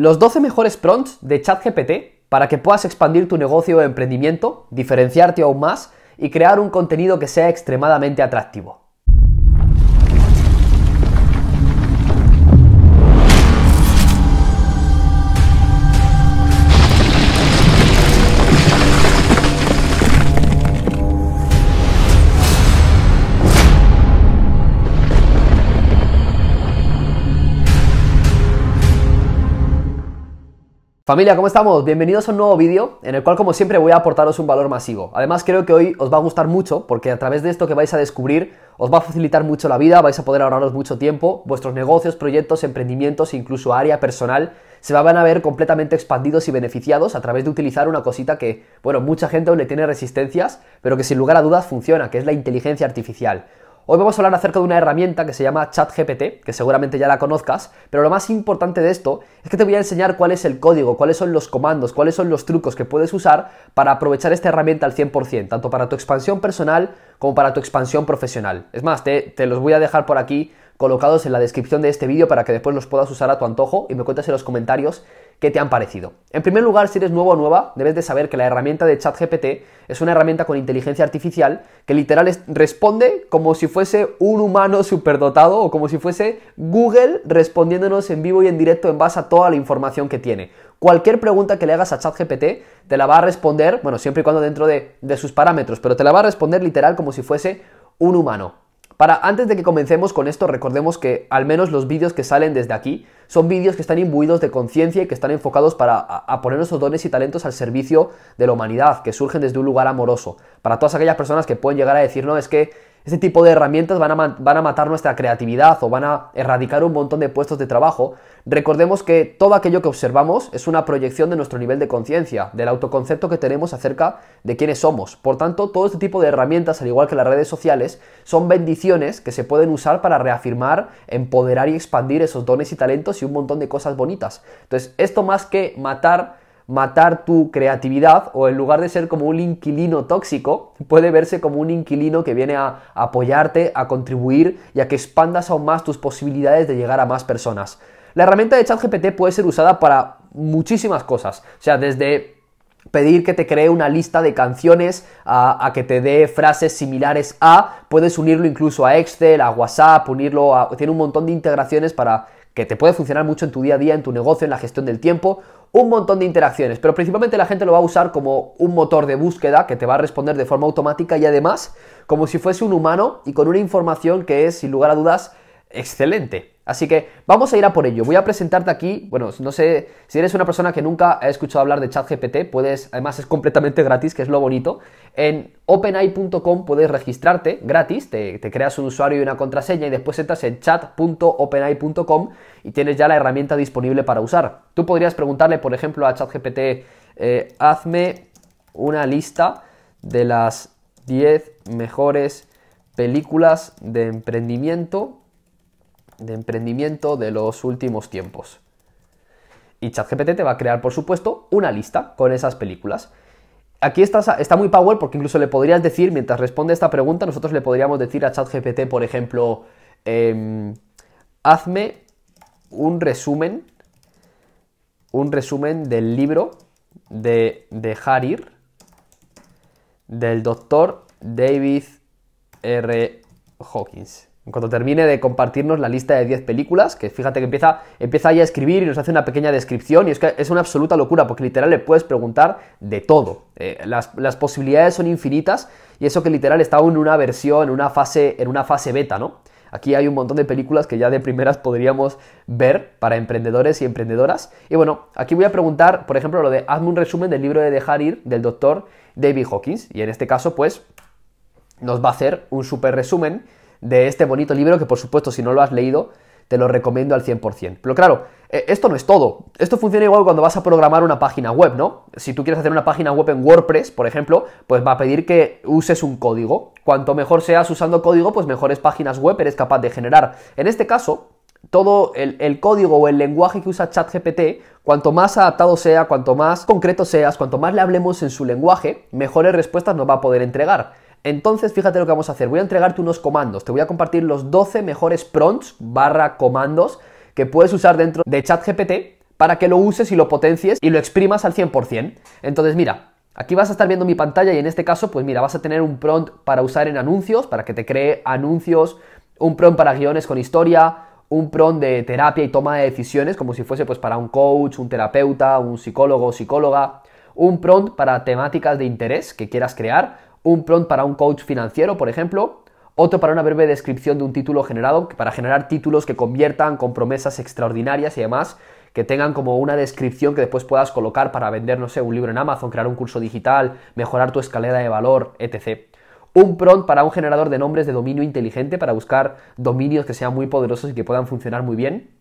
Los 12 mejores prompts de ChatGPT para que puedas expandir tu negocio o emprendimiento, diferenciarte aún más y crear un contenido que sea extremadamente atractivo. Familia, ¿cómo estamos? Bienvenidos a un nuevo vídeo en el cual como siempre voy a aportaros un valor masivo. Además creo que hoy os va a gustar mucho porque a través de esto que vais a descubrir os va a facilitar mucho la vida, vais a poder ahorraros mucho tiempo, vuestros negocios, proyectos, emprendimientos, incluso área personal se van a ver completamente expandidos y beneficiados a través de utilizar una cosita que, bueno, mucha gente aún le tiene resistencias, pero que sin lugar a dudas funciona, que es la inteligencia artificial. Hoy vamos a hablar acerca de una herramienta que se llama ChatGPT, que seguramente ya la conozcas, pero lo más importante de esto es que te voy a enseñar cuál es el código, cuáles son los comandos, cuáles son los trucos que puedes usar para aprovechar esta herramienta al 100%, tanto para tu expansión personal como para tu expansión profesional. Es más, te, te los voy a dejar por aquí colocados en la descripción de este vídeo para que después los puedas usar a tu antojo y me cuentes en los comentarios qué te han parecido. En primer lugar, si eres nuevo o nueva, debes de saber que la herramienta de ChatGPT es una herramienta con inteligencia artificial que literal responde como si fuese un humano superdotado o como si fuese Google respondiéndonos en vivo y en directo en base a toda la información que tiene. Cualquier pregunta que le hagas a ChatGPT te la va a responder, bueno, siempre y cuando dentro de sus parámetros, pero te la va a responder literal como si fuese un humano. Para antes de que comencemos con esto, recordemos que al menos los vídeos que salen desde aquí son vídeos que están imbuidos de conciencia y que están enfocados para poner nuestros dones y talentos al servicio de la humanidad, que surgen desde un lugar amoroso. Para todas aquellas personas que pueden llegar a decir, no, es que este tipo de herramientas van a, matar nuestra creatividad o van a erradicar un montón de puestos de trabajo. Recordemos que todo aquello que observamos es una proyección de nuestro nivel de conciencia, del autoconcepto que tenemos acerca de quiénes somos. Por tanto, todo este tipo de herramientas, al igual que las redes sociales, son bendiciones que se pueden usar para reafirmar, empoderar y expandir esos dones y talentos y un montón de cosas bonitas. Entonces, esto más que matar matar tu creatividad o en lugar de ser como un inquilino tóxico, puede verse como un inquilino que viene a apoyarte, a contribuir y a que expandas aún más tus posibilidades de llegar a más personas. La herramienta de ChatGPT puede ser usada para muchísimas cosas, o sea, desde pedir que te cree una lista de canciones, a, que te dé frases similares a, puedes unirlo incluso a Excel, a WhatsApp, unirlo a... tiene un montón de integraciones para que te puede funcionar mucho en tu día a día, en tu negocio, en la gestión del tiempo, un montón de interacciones, pero principalmente la gente lo va a usar como un motor de búsqueda que te va a responder de forma automática y además como si fuese un humano y con una información que es, sin lugar a dudas, excelente. Así que vamos a ir a por ello. Voy a presentarte aquí, bueno, no sé, si eres una persona que nunca ha escuchado hablar de ChatGPT, puedes, además es completamente gratis, que es lo bonito. En openai.com puedes registrarte gratis, te, creas un usuario y una contraseña y después entras en chat.openai.com y tienes ya la herramienta disponible para usar. Tú podrías preguntarle, por ejemplo, a ChatGPT, eh, hazme una lista de las 10 mejores películas de emprendimiento de emprendimiento de los últimos tiempos. Y ChatGPT te va a crear, por supuesto, una lista con esas películas. Aquí está, está muy power porque incluso le podrías decir, mientras responde esta pregunta, nosotros le podríamos decir a ChatGPT, por ejemplo, em, hazme un resumen, un resumen del libro de, de Harir, del doctor David R. Hawkins cuando termine de compartirnos la lista de 10 películas, que fíjate que empieza, empieza ya a escribir y nos hace una pequeña descripción, y es que es una absoluta locura, porque literal le puedes preguntar de todo. Eh, las, posibilidades son infinitas, y eso que literal está en una versión, en una fase, en una fase beta, ¿no? Aquí hay un montón de películas que ya de primeras podríamos ver para emprendedores y emprendedoras. Y bueno, aquí voy a preguntar, por ejemplo, lo de hazme un resumen del libro de Dejar ir del doctor David Hawkins. Y en este caso, pues, nos va a hacer un super resumen de este bonito libro que por supuesto si no lo has leído te lo recomiendo al 100%. Pero claro, e, esto no es todo. Esto funciona igual cuando vas a programar una página web, ¿no? Si tú quieres hacer una página web en WordPress, por ejemplo, pues va a pedir que uses un código. Cuanto mejor seas usando código, pues mejores páginas web eres capaz de generar. En este caso, todo el, código o el lenguaje que usa ChatGPT, cuanto más adaptado sea, cuanto más concreto seas, cuanto más le hablemos en su lenguaje, mejores respuestas nos va a poder entregar. Entonces, fíjate lo que vamos a hacer. Voy a entregarte unos comandos. Te voy a compartir los 12 mejores prompts barra comandos que puedes usar dentro de ChatGPT para que lo uses y lo potencies y lo exprimas al 100%. Entonces, mira, Aquí vas a estar viendo mi pantalla y en este caso, pues mira, vas a tener un prompt para usar en anuncios, para que te cree anuncios, un prompt para guiones con historia, un prompt de terapia y toma de decisiones, como si fuese pues para un coach, un terapeuta, un psicólogo o psicóloga, un prompt para temáticas de interés que quieras crear, un prompt para un coach financiero, por ejemplo, otro para una breve descripción de un título generado, para generar títulos que conviertan con promesas extraordinarias y demás, que tengan como una descripción que después puedas colocar para vender, no sé, un libro en Amazon, crear un curso digital, mejorar tu escalera de valor, etc. Un prompt para un generador de nombres de dominio inteligente para buscar dominios que sean muy poderosos y que puedan funcionar muy bien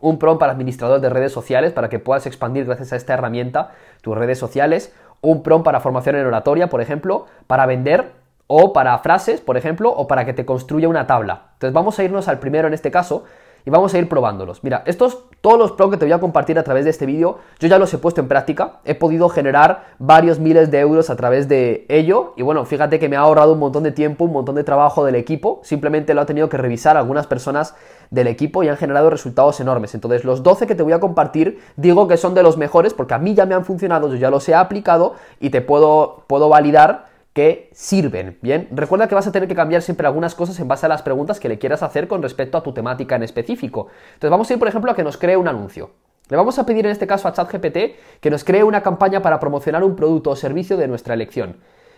un prompt para administrador de redes sociales para que puedas expandir gracias a esta herramienta tus redes sociales, un PROM para formación en oratoria, por ejemplo, para vender o para frases, por ejemplo, o para que te construya una tabla. Entonces vamos a irnos al primero en este caso, y vamos a ir probándolos. Mira, estos, todos los pro que te voy a compartir a través de este vídeo, yo ya los he puesto en práctica, he podido generar varios miles de euros a través de ello y bueno, fíjate que me ha ahorrado un montón de tiempo, un montón de trabajo del equipo, simplemente lo ha tenido que revisar algunas personas del equipo y han generado resultados enormes. Entonces, los 12 que te voy a compartir, digo que son de los mejores porque a mí ya me han funcionado, yo ya los he aplicado y te puedo, puedo validar que sirven, ¿bien? Recuerda que vas a tener que cambiar siempre algunas cosas en base a las preguntas que le quieras hacer con respecto a tu temática en específico. Entonces vamos a ir, por ejemplo, a que nos cree un anuncio. Le vamos a pedir en este caso a ChatGPT que nos cree una campaña para promocionar un producto o servicio de nuestra elección.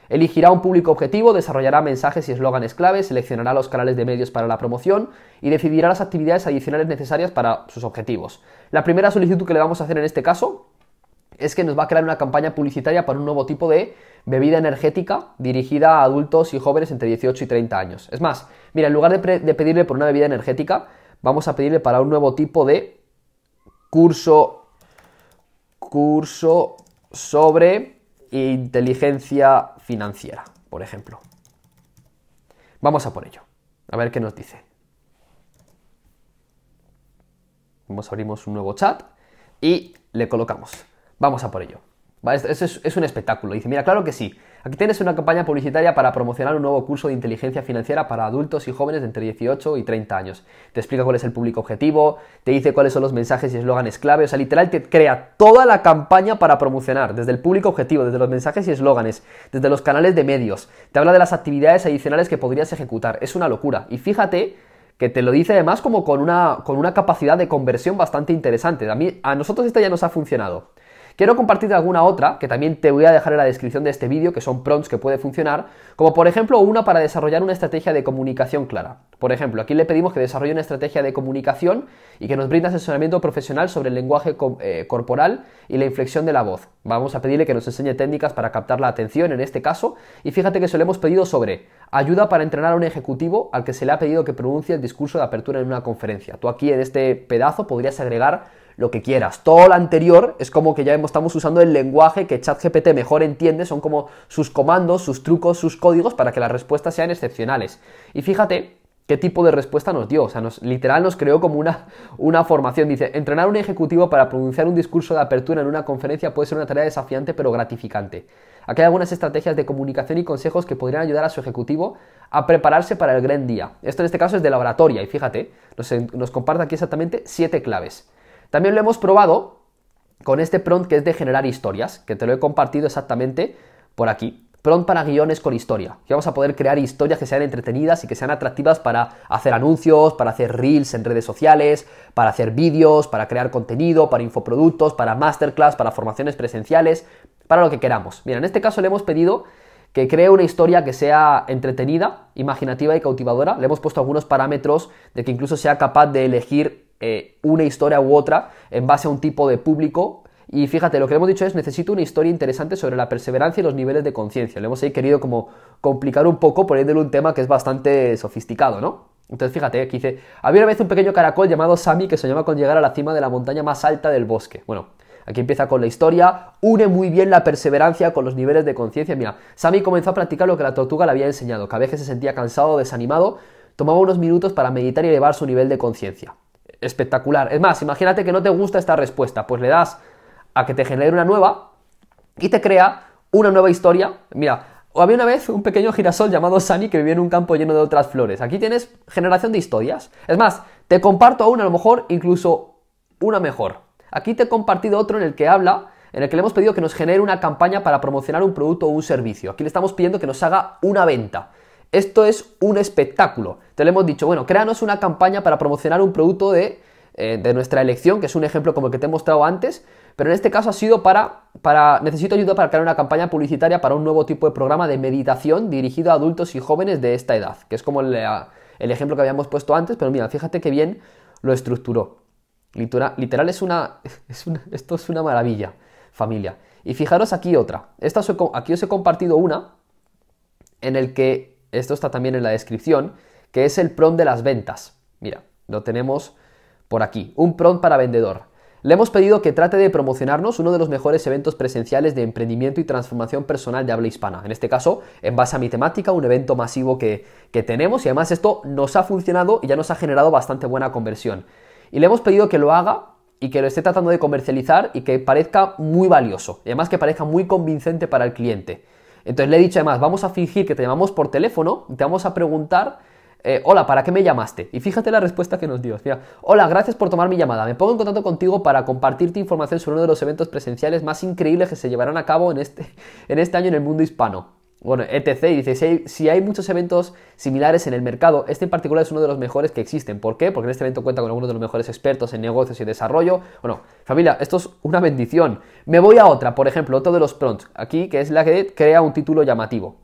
Elegirá un público objetivo, desarrollará mensajes y eslóganes clave, seleccionará los canales de medios para la promoción y decidirá las actividades adicionales necesarias para sus objetivos. La primera solicitud que le vamos a hacer en este caso es que nos va a crear una campaña publicitaria para un nuevo tipo de bebida energética dirigida a adultos y jóvenes entre 18 y 30 años. Es más, mira, en lugar de, pedirle por una bebida energética, vamos a pedirle para un nuevo tipo de curso curso sobre inteligencia financiera, por ejemplo. Vamos a por ello. A ver qué nos dice. Vamos, abrimos un nuevo chat y le colocamos. Vamos a por ello. es, un espectáculo. Dice, mira, claro que sí. Aquí tienes una campaña publicitaria para promocionar un nuevo curso de inteligencia financiera para adultos y jóvenes de entre 18 y 30 años. Te explica cuál es el público objetivo, te dice cuáles son los mensajes y eslóganes clave. O sea, literal, te crea toda la campaña para promocionar, desde el público objetivo, desde los mensajes y eslóganes, desde los canales de medios. Te habla de las actividades adicionales que podrías ejecutar. Es una locura. Y fíjate que te lo dice además como con una, con una capacidad de conversión bastante interesante. A, a nosotros esta ya nos ha funcionado. Quiero compartirte alguna otra, que también te voy a dejar en la descripción de este vídeo, que son prompts que puede funcionar, como por ejemplo una para desarrollar una estrategia de comunicación clara. Por ejemplo, aquí le pedimos que desarrolle una estrategia de comunicación y que nos brinde asesoramiento profesional sobre el lenguaje eh, corporal y la inflexión de la voz. Vamos a pedirle que nos enseñe técnicas para captar la atención en este caso y fíjate que se lo hemos pedido sobre ayuda para entrenar a un ejecutivo al que se le ha pedido que pronuncie el discurso de apertura en una conferencia. Tú aquí en este pedazo podrías agregar lo que quieras. Todo lo anterior es como que ya estamos usando el lenguaje que ChatGPT mejor entiende, son como sus comandos, sus trucos, sus códigos para que las respuestas sean excepcionales. Y fíjate qué tipo de respuesta nos dio, o sea, nos, literal nos creó como una, formación. Dice, entrenar a un ejecutivo para pronunciar un discurso de apertura en una conferencia puede ser una tarea desafiante pero gratificante. Aquí hay algunas estrategias de comunicación y consejos que podrían ayudar a su ejecutivo a prepararse para el gran día. Esto en este caso es de laboratoria y fíjate, nos, nos comparte aquí exactamente siete claves. También lo hemos probado con este prompt que es de generar historias, que te lo he compartido exactamente por aquí. Prompt para guiones con historia. vamos a poder crear historias que sean entretenidas y que sean atractivas para hacer anuncios, para hacer reels en redes sociales, para hacer vídeos, para crear contenido, para infoproductos, para masterclass, para formaciones presenciales, para lo que queramos. Mira, en este caso le hemos pedido que cree una historia que sea entretenida, imaginativa y cautivadora. Le hemos puesto algunos parámetros de que incluso sea capaz de elegir eh, una historia u otra en base a un tipo de público. Y fíjate, lo que le hemos dicho es, necesito una historia interesante sobre la perseverancia y los niveles de conciencia. Le hemos querido como complicar un poco poniéndole un tema que es bastante sofisticado, ¿no? Entonces fíjate, aquí eh, dice, había una vez un pequeño caracol llamado Sammy que soñaba con llegar a la cima de la montaña más alta del bosque. Bueno, Aquí empieza con la historia, une muy bien la perseverancia con los niveles de conciencia. Mira, Sammy comenzó a practicar lo que la tortuga le había enseñado, que a veces se sentía cansado, desanimado, tomaba unos minutos para meditar y elevar su nivel de conciencia espectacular. Es más, imagínate que no te gusta esta respuesta, pues le das a que te genere una nueva y te crea una nueva historia. Mira, había una vez un pequeño girasol llamado Sunny que vivía en un campo lleno de otras flores. Aquí tienes generación de historias. Es más, te comparto aún a lo mejor incluso una mejor. Aquí te he compartido otro en el que habla, en el que le hemos pedido que nos genere una campaña para promocionar un producto o un servicio. Aquí le estamos pidiendo que nos haga una venta. Esto es un espectáculo. Te lo hemos dicho, bueno, créanos una campaña para promocionar un producto eh, de, nuestra elección, que es un ejemplo como el que te he mostrado antes, pero en este caso ha sido para, para, necesito ayuda para crear una campaña publicitaria para un nuevo tipo de programa de meditación dirigido a adultos y jóvenes de esta edad, que es como el, eh, ejemplo que habíamos puesto antes, pero mira, fíjate qué bien lo estructuró. Literal, literal es, una, esto es una maravilla, familia. Y fijaros aquí otra. Esta, aquí os he compartido una en el que esto está también en la descripción, que es el PROM de las ventas. Mira, lo tenemos por aquí, un PROM para vendedor. Le hemos pedido que trate de promocionarnos uno de los mejores eventos presenciales de emprendimiento y transformación personal de habla hispana. En este caso, en base a mi temática, un evento masivo que, que tenemos y además esto nos ha funcionado y ya nos ha generado bastante buena conversión. Y le hemos pedido que lo haga y que lo esté tratando de comercializar y que parezca muy valioso y además que parezca muy convincente para el cliente. Entonces le he dicho además, vamos a fingir que te llamamos por teléfono, te vamos a preguntar, eh, hola, ¿para qué me llamaste? Y fíjate la respuesta que nos dio. hola, gracias por tomar mi llamada. Me pongo en contacto contigo para compartirte información sobre uno de los eventos presenciales más increíbles que se llevarán a cabo en este, en este año en el mundo hispano bueno, etc. dice, si hay, muchos eventos similares en el mercado, este en particular es uno de los mejores que existen. ¿Por qué? Porque en este evento cuenta con algunos de los mejores expertos en negocios y desarrollo. Bueno, familia, esto es una bendición. Me voy a otra, por ejemplo, otro de los prompts, aquí, que es la que crea un título llamativo.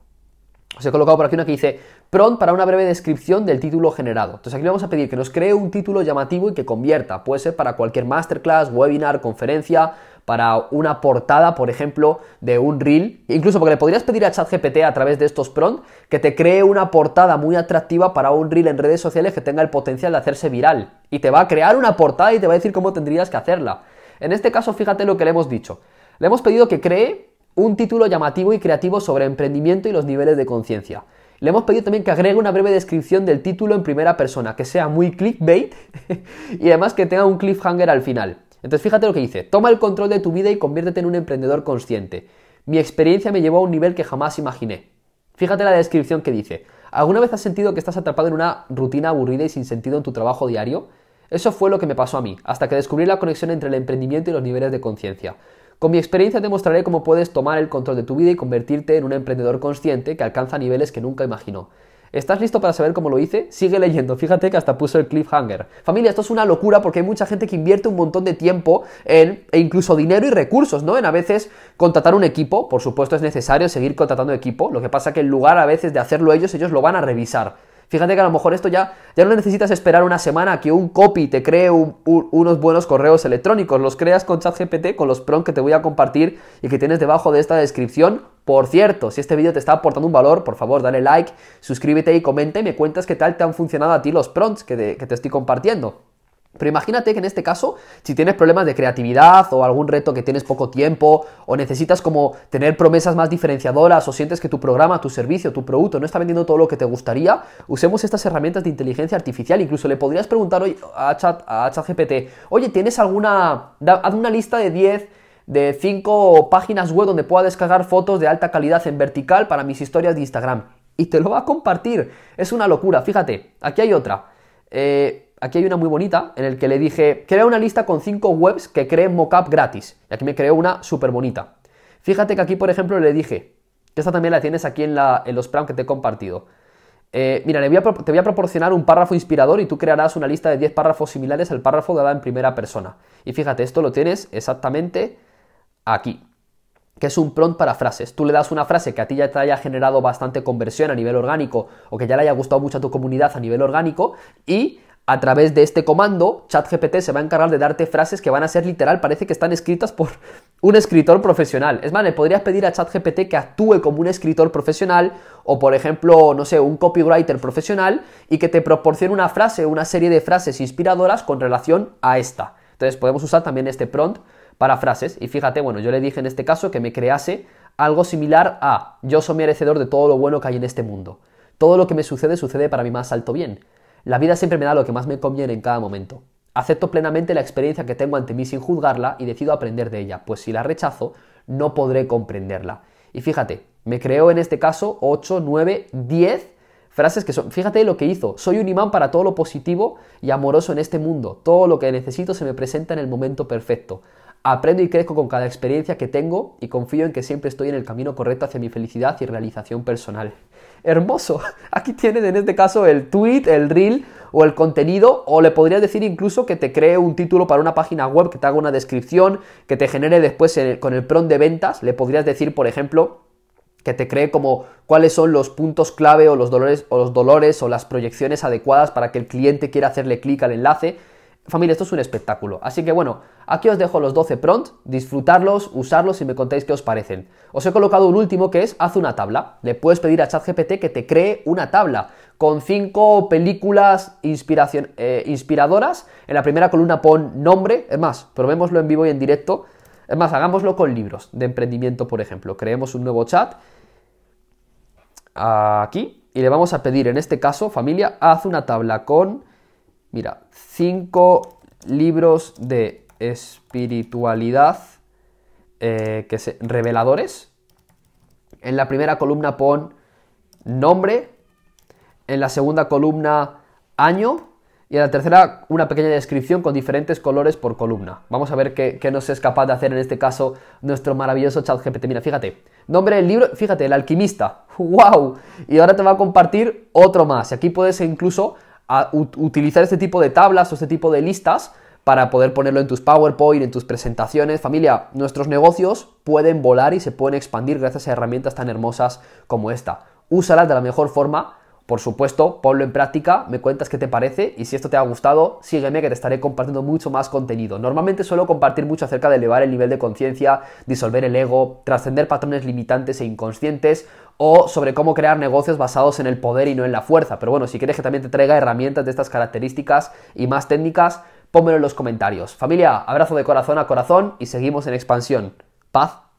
Os he colocado por aquí una que dice prompt para una breve descripción del título generado. Entonces aquí le vamos a pedir que nos cree un título llamativo y que convierta. Puede ser para cualquier masterclass, webinar, conferencia, para una portada, por ejemplo, de un reel. Incluso porque le podrías pedir a ChatGPT a través de estos prompt que te cree una portada muy atractiva para un reel en redes sociales que tenga el potencial de hacerse viral. Y te va a crear una portada y te va a decir cómo tendrías que hacerla. En este caso, fíjate lo que le hemos dicho. Le hemos pedido que cree un título llamativo y creativo sobre emprendimiento y los niveles de conciencia. Le hemos pedido también que agregue una breve descripción del título en primera persona, que sea muy clickbait y además que tenga un cliffhanger al final. Entonces fíjate lo que dice, toma el control de tu vida y conviértete en un emprendedor consciente. Mi experiencia me llevó a un nivel que jamás imaginé. Fíjate la descripción que dice, ¿alguna vez has sentido que estás atrapado en una rutina aburrida y sin sentido en tu trabajo diario? Eso fue lo que me pasó a mí, hasta que descubrí la conexión entre el emprendimiento y los niveles de conciencia. Con mi experiencia te mostraré cómo puedes tomar el control de tu vida y convertirte en un emprendedor consciente que alcanza niveles que nunca imaginó. ¿Estás listo para saber cómo lo hice? Sigue leyendo, fíjate que hasta puso el cliffhanger. Familia, esto es una locura porque hay mucha gente que invierte un montón de tiempo en, e incluso dinero y recursos, ¿no? En a veces contratar un equipo, por supuesto es necesario seguir contratando equipo, lo que pasa que en lugar a veces de hacerlo ellos, ellos lo van a revisar Fíjate que a lo mejor esto ya, ya no necesitas esperar una semana que un copy te cree unos buenos correos electrónicos. Los creas con ChatGPT, con los prompts que te voy a compartir y que tienes debajo de esta descripción. Por cierto, si este vídeo te está aportando un valor, por favor, dale like, suscríbete y comenta y me cuentas qué tal te han funcionado a ti los prompts que que te estoy compartiendo. Pero imagínate que en este caso, si tienes problemas de creatividad o algún reto que tienes poco tiempo o necesitas como tener promesas más diferenciadoras o sientes que tu programa, tu servicio, tu producto no está vendiendo todo lo que te gustaría, usemos estas herramientas de inteligencia artificial. Incluso le podrías preguntar hoy a, Chat, a ChatGPT, oye, ¿tienes alguna, haz una lista de 10 de 5 páginas web donde pueda descargar fotos de alta calidad en vertical para mis historias de Instagram? Y te lo va a compartir. Es una locura. Fíjate, aquí hay otra. Eh, aquí hay una muy bonita en el que le dije, crea una lista con 5 webs que creen mockup gratis. Y aquí me creó una súper bonita. Fíjate que aquí, por ejemplo, le dije, que esta también la tienes aquí en, los prams que te he compartido. Eh, mira, voy te voy a proporcionar un párrafo inspirador y tú crearás una lista de 10 párrafos similares al párrafo dada en primera persona. Y fíjate, esto lo tienes exactamente aquí, que es un prompt para frases. Tú le das una frase que a ti ya te haya generado bastante conversión a nivel orgánico o que ya le haya gustado mucho a tu comunidad a nivel orgánico y a través de este comando, ChatGPT se va a encargar de darte frases que van a ser literal, parece que están escritas por un escritor profesional. Es más, le podrías pedir a ChatGPT que actúe como un escritor profesional o, por ejemplo, no sé, un copywriter profesional y que te proporcione una frase, una serie de frases inspiradoras con relación a esta. Entonces podemos usar también este prompt para frases y fíjate, bueno, yo le dije en este caso que me crease algo similar a yo soy merecedor de todo lo bueno que hay en este mundo. Todo lo que me sucede sucede para mi más alto bien. La vida siempre me da lo que más me conviene en cada momento. Acepto plenamente la experiencia que tengo ante mí sin juzgarla y decido aprender de ella, pues si la rechazo, no podré comprenderla. Y fíjate, me creó en este caso 8, 9, 10 frases que son, fíjate lo que hizo, soy un imán para todo lo positivo y amoroso en este mundo, todo lo que necesito se me presenta en el momento perfecto. Aprendo y crezco con cada experiencia que tengo y confío en que siempre estoy en el camino correcto hacia mi felicidad y realización personal. Hermoso. Aquí tienes en este caso el tweet, el reel o el contenido o le podrías decir incluso que te cree un título para una página web, que te haga una descripción, que te genere después con el prompt de ventas. Le podrías decir, por ejemplo, que te cree como cuáles son los puntos clave o los dolores o los dolores o las proyecciones adecuadas para que el cliente quiera hacerle clic al enlace Familia, esto es un espectáculo. Así que bueno, aquí os dejo los 12 prompt, disfrutarlos, usarlos y me contáis qué os parecen. Os he colocado un último que es haz una tabla. Le puedes pedir a ChatGPT que te cree una tabla con 5 películas inspiración, eh, inspiradoras. En la primera columna pon nombre. Es más, probémoslo en vivo y en directo. Es más, hagámoslo con libros de emprendimiento, por ejemplo. Creemos un nuevo chat aquí y le vamos a pedir, en este caso, familia, haz una tabla con Mira, cinco libros de espiritualidad eh, que se, reveladores. En la primera columna pon nombre, en la segunda columna año y en la tercera una pequeña descripción con diferentes colores por columna. Vamos a ver qué, nos es capaz de hacer en este caso nuestro maravilloso GPT. Mira, fíjate, nombre del libro, fíjate, El alquimista. ¡Wow! Y ahora te va a compartir otro más. aquí puedes incluso utilizar este tipo de tablas o este tipo de listas para poder ponerlo en tus PowerPoint, en tus presentaciones. Familia, nuestros negocios pueden volar y se pueden expandir gracias a herramientas tan hermosas como esta. Úsalas de la mejor forma. Por supuesto, ponlo en práctica, me cuentas qué te parece y si esto te ha gustado, sígueme que te estaré compartiendo mucho más contenido. Normalmente suelo compartir mucho acerca de elevar el nivel de conciencia, disolver el ego, trascender patrones limitantes e inconscientes o sobre cómo crear negocios basados en el poder y no en la fuerza. Pero bueno, si quieres que también te traiga herramientas de estas características y más técnicas, pónmelo en los comentarios. Familia, abrazo de corazón a corazón y seguimos en expansión. Paz